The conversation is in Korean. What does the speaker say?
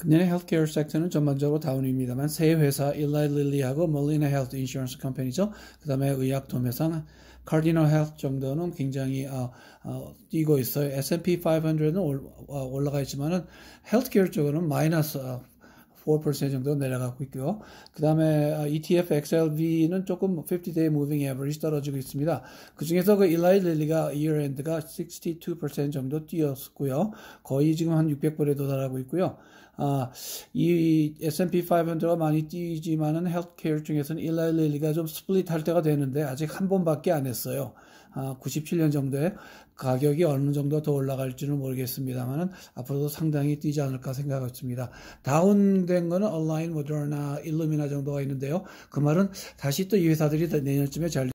금년의 헬스케어 섹터는 전반적으로 다운입니다만 세 회사 일라이 릴리하고 몰리나 헬스 인슈런스 컴퍼니죠. 그 다음에 의약 도매상 카디노 헬스 정도는 굉장히 어, 어, 뛰고 있어요. S&P 500은 올, 어, 올라가 있지만은 헬스케어 쪽은 마이너스 어, 4% 정도 내려가고 있고요. 그 다음에 아, ETF XLV는 조금 50-day moving average 떨어지고 있습니다. 그 중에서 그 일라이 릴리가 year end가 62% 정도 뛰었고요. 거의 지금 한 600불에 도달하고 있고요. 아, 이 S&P 500가 많이 뛰지만은 헬스케어 중에서는 일라이 릴리가 좀 스플릿 할 때가 되는데 아직 한 번밖에 안 했어요. 아, 97년 정도에 가격이 어느 정도 더 올라갈지는 모르겠습니다만은 앞으로도 상당히 뛰지 않을까 생각했습니다. 다운 선정된 거는 온라인 모더나 일루미나 정도가 있는데요. 그 말은 다시 또 이 회사들이 내년쯤에 잘